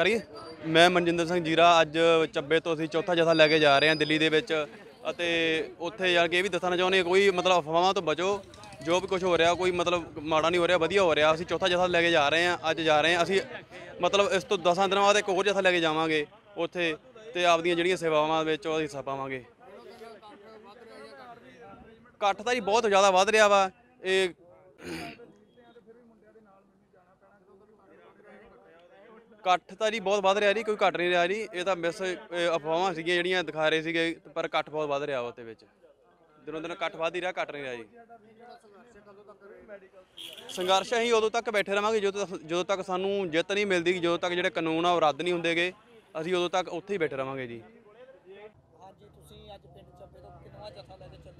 ਕਰੀਏ ਮੈਂ ਮਨਜਿੰਦਰ ਸਿੰਘ ਜੀਰਾ ਅੱਜ ਚੱਬੇ ਤੋਂ ਅਸੀਂ ਚੌਥਾ ਜਥਾ ਲੈ ਕੇ ਜਾ ਰਹੇ ਹਾਂ ਦਿੱਲੀ ਦੇ ਵਿੱਚ ਅਤੇ ਉੱਥੇ ਜਾ ਕੇ ਇਹ ਵੀ ਦੱਸਣਾ ਚਾਹੁੰਦੇ ਕੋਈ ਮਤਲਬ ਅਫਵਾਹਾਂ ਤੋਂ ਬਚੋ ਜੋ ਵੀ ਕੁਝ ਹੋ ਰਿਹਾ ਕੋਈ ਮਤਲਬ ਮਾੜਾ ਨਹੀਂ ਹੋ ਰਿਹਾ ਵਧੀਆ ਹੋ ਰਿਹਾ ਅਸੀਂ ਚੌਥਾ ਜਥਾ ਲੈ ਕੇ ਜਾ ਰਹੇ ਹਾਂ ਅੱਜ ਜਾ ਰਹੇ ਹਾਂ ਅਸੀਂ ਮਤਲਬ ਇਸ ਤੋਂ 10 ਦਿਨਾਂ ਬਾਅਦ ਇੱਕ ਹੋਰ ਜਥਾ ਲੈ ਕੇ ਜਾਵਾਂਗੇ ਉੱਥੇ ਤੇ ਆਪਦੀਆਂ ਜਿਹੜੀਆਂ ਸੇਵਾਵਾਂ ਵਿੱਚ ਉਹ ਹਿੱਸਾ ਪਾਵਾਂਗੇ ਇਕੱਠ ਤਾਂ ਜੀ ਬਹੁਤ ਜ਼ਿਆਦਾ ਵੱਧ ਰਿਹਾ ਵਾ ਇਹ ਇਕੱਠ ਤਾਂ ਜੀ ਬਹੁਤ ਵੱਧ ਰਿਹਾ ਜੀ ਕੋਈ ਘਟ ਨਹੀਂ ਰਿਹਾ ਜੀ ਇਹ ਤਾਂ ਮਿਸ ਅਫਵਾਹਾਂ ਸੀਗੀਆਂ ਜਿਹੜੀਆਂ ਦਿਖਾ ਰਹੇ ਸੀਗੇ ਪਰ ਇਕੱਠ ਬਹੁਤ ਵੱਧ ਰਿਹਾ ਤੇ ਵਿੱਚ ਦਿਨੋਂ ਦਿਨ ਇਕੱਠ ਵੱਧ ਹੀ ਰਿਹਾ ਘਟ ਨਹੀਂ ਰਿਹਾ ਜੀ ਸੰਘਰਸ਼ ਅਸੀਂ ਉਦੋਂ ਤੱਕ ਬੈਠੇ ਰਵਾਂਗੇ ਜਦੋਂ ਤੱਕ ਜਦੋਂ ਤੱਕ ਸਾਨੂੰ ਜਿੱਤ ਨਹੀਂ ਮਿਲਦੀ ਜਦੋਂ ਤੱਕ ਜਿਹੜੇ ਕਾਨੂੰਨ ਆ ਉਹ ਰੱਦ ਨਹੀਂ ਹੁੰਦੇਗੇ ਅਸੀਂ ਉਦੋਂ ਤੱਕ ਉੱਥੇ ਹੀ ਬੈਠੇ ਰਵਾਂਗੇ ਜੀ ਤੁਸੀਂ ਅੱਜ ਪਿੰਡ ਜਥਾ ਲੈ ਕੇ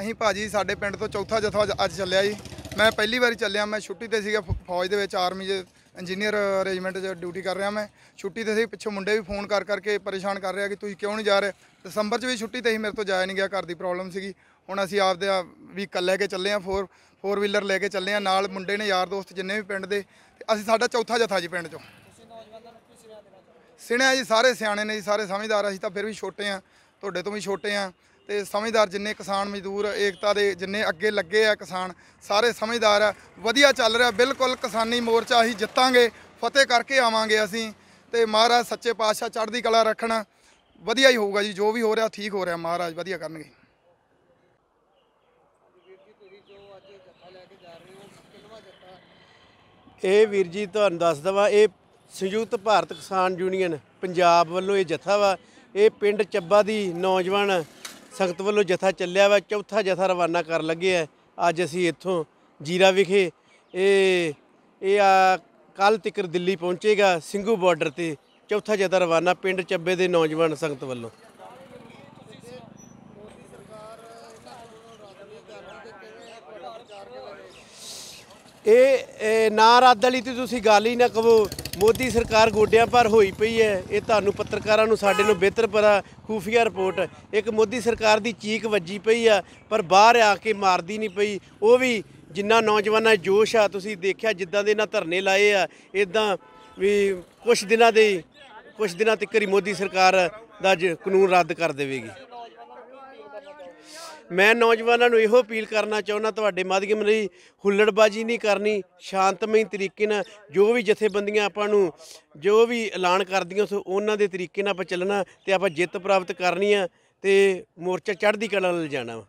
ਅਸੀਂ ਭਾਜੀ ਸਾਡੇ ਪਿੰਡ ਤੋਂ ਚੌਥਾ ਜਥਾ ਅੱਜ ਚੱਲਿਆ ਜੀ ਮੈਂ ਪਹਿਲੀ ਵਾਰੀ ਚੱਲਿਆ ਮੈਂ ਛੁੱਟੀ ਤੇ ਸੀਗਾ ਫੌਜ ਦੇ ਵਿੱਚ ਆਰਮੀ ਦੇ ਇੰਜੀਨੀਅਰ ਅਰੇਂਜਮੈਂਟ 'ਚ ਡਿਊਟੀ ਕਰ ਰਿਹਾ ਮੈਂ ਛੁੱਟੀ ਤੇ ਸੀ ਪਿੱਛੋਂ ਮੁੰਡੇ ਵੀ ਫੋਨ ਕਰ ਕਰਕੇ ਪਰੇਸ਼ਾਨ ਕਰ ਰਿਹਾ ਕਿ ਤੁਸੀਂ ਕਿਉਂ ਨਹੀਂ ਜਾ ਰਹੇ ਦਸੰਬਰ 'ਚ ਵੀ ਛੁੱਟੀ ਤੇ ਸੀ ਮੇਰੇ ਤੋਂ ਜਾਇਆ ਨਹੀਂ ਗਿਆ ਘਰ ਦੀ ਪ੍ਰੋਬਲਮ ਸੀਗੀ ਹੁਣ ਅਸੀਂ ਆਪਦੇ ਵੀ ਇਕੱਲੇ ਕੇ ਚੱਲੇ ਆ ਫੋਰ ਫੋਰ ਵੀਲਰ ਲੈ ਕੇ ਚੱਲੇ ਆ ਨਾਲ ਮੁੰਡੇ ਨੇ ਯਾਰ ਦੋਸਤ ਜਿੰਨੇ ਵੀ ਪਿੰਡ ਦੇ ਅਸੀਂ ਸਾਡਾ ਚੌਥਾ ਜਥਾ ਜੀ ਪਿੰਡ 'ਚੋਂ ਸਿਣਿਆ ਜੀ ਸਾਰੇ ਸਿਆਣੇ ਨੇ ਜੀ ਸਾਰੇ ਸਮਝਦਾਰ ਅਸੀਂ ਤਾਂ ਫਿਰ ਵੀ ਛੋਟੇ ਆ ਤੁਹਾਡੇ ਤੋਂ ਵੀ ਛੋਟੇ ਆ ਤੇ ਸਮਝਦਾਰ ਜਿੰਨੇ ਕਿਸਾਨ ਮਜ਼ਦੂਰ ਏਕਤਾ ਦੇ ਜਿੰਨੇ ਅੱਗੇ ਲੱਗੇ ਆ ਕਿਸਾਨ ਸਾਰੇ ਸਮਝਦਾਰ ਆ ਵਧੀਆ ਚੱਲ ਰਿਹਾ ਬਿਲਕੁਲ ਕਿਸਾਨੀ ਮੋਰਚਾ ਅਸੀਂ ਜਿੱਤਾਂਗੇ ਫਤਿਹ ਕਰਕੇ ਆਵਾਂਗੇ ਅਸੀਂ ਤੇ ਮਹਾਰਾਜ ਸੱਚੇ ਪਾਤਸ਼ਾਹ ਚੜ੍ਹਦੀ ਕਲਾ ਰੱਖਣਾ ਵਧੀਆ ਹੀ ਹੋਊਗਾ ਜੀ ਜੋ ਵੀ ਹੋ ਰਿਹਾ ਠੀਕ ਹੋ ਰਿਹਾ ਮਹਾਰਾਜ ਵਧੀਆ ਕਰਨਗੇ ਇਹ ਵੀਰ ਜੀ ਤੁਹਾਨੂੰ ਦੱਸ ਦਵਾ ਇਹ ਸੰਯੁਕਤ ਭਾਰਤ ਕਿਸਾਨ ਯੂਨੀਅਨ ਪੰਜਾਬ ਵੱਲੋਂ ਇਹ ਜਥਾ ਵਾ ਇਹ ਪਿੰਡ ਚੱਬਾ ਦੀ ਨੌਜਵਾਨ ਸਖਤ ਵੱਲੋਂ ਜਥਾ ਚੱਲਿਆ ਵਾ ਚੌਥਾ ਜਥਾ ਰਵਾਨਾ ਕਰ ਲੱਗੇ ਆ ਅੱਜ ਅਸੀਂ ਇੱਥੋਂ ਜੀਰਾ ਵਿਖੇ ਇਹ ਇਹ ਆ ਕੱਲ ਤੱਕ ਦਿੱਲੀ ਪਹੁੰਚੇਗਾ ਸਿੰਘੂ ਬਾਰਡਰ ਤੇ ਚੌਥਾ ਜਥਾ ਰਵਾਨਾ ਪਿੰਡ ਚੱਬੇ ਦੇ ਨੌਜਵਾਨ ਸੰਗਤ ਵੱਲੋਂ ਇਹ ਨਾ ਰੱਦ ਵਾਲੀ ਤੇ ਤੁਸੀਂ ਗੱਲ ਹੀ ਨਾ ਕਹੋ ਮੋਦੀ ਸਰਕਾਰ ਗੋਡਿਆਂ ਪਰ ਹੋਈ ਪਈ ਹੈ ਇਹ ਤੁਹਾਨੂੰ ਪੱਤਰਕਾਰਾਂ ਨੂੰ ਸਾਡੇ ਨੂੰ ਬਿਹਤਰ ਪਤਾ ਖੂਫੀਆ ਰਿਪੋਰਟ ਇੱਕ ਮੋਦੀ ਸਰਕਾਰ ਦੀ ਚੀਕ ਵੱਜੀ ਪਈ ਆ ਪਰ ਬਾਹਰ ਆ ਕੇ ਮਾਰਦੀ ਨਹੀਂ ਪਈ ਉਹ ਵੀ ਜਿੰਨਾ ਨੌਜਵਾਨਾਂ ਜੋਸ਼ ਆ ਤੁਸੀਂ ਦੇਖਿਆ ਜਿੱਦਾਂ ਦੇ ਇਹਨਾਂ ਧਰਨੇ ਲਾਏ ਆ ਇਦਾਂ ਵੀ ਕੁਝ ਦਿਨਾਂ ਦੇ ਕੁਝ ਦਿਨਾਂ ਤੱਕ ਹੀ ਮੋਦੀ ਸਰਕਾਰ ਦਾ ਕਾਨੂੰਨ ਰੱਦ ਕਰ ਦੇਵੇਗੀ ਮੈਂ ਨੌਜਵਾਨਾਂ ਨੂੰ ਇਹੋ ਅਪੀਲ ਕਰਨਾ ਚਾਹੁੰਦਾ ਤੁਹਾਡੇ ਮਾਧਿਅਮ ਲਈ ਹੁੱਲੜਬਾਜ਼ੀ ਨਹੀਂ ਕਰਨੀ ਸ਼ਾਂਤਮਈ ਤਰੀਕੇ ਨਾਲ ਜੋ ਵੀ ਜਥੇਬੰਦੀਆਂ ਆਪਾਂ ਨੂੰ ਜੋ ਵੀ ਐਲਾਨ ਕਰਦੀਆਂ ਸੋ ਉਹਨਾਂ ਦੇ ਤਰੀਕੇ ਨਾਲ ਆਪਾਂ ਚੱਲਣਾ ਤੇ ਆਪਾਂ ਜਿੱਤ ਪ੍ਰਾਪਤ ਕਰਨੀ ਆ ਤੇ ਮੋਰਚਾ ਚੜ੍ਹਦੀ ਕਲਾ ਨਾਲ ਜਾਣਾ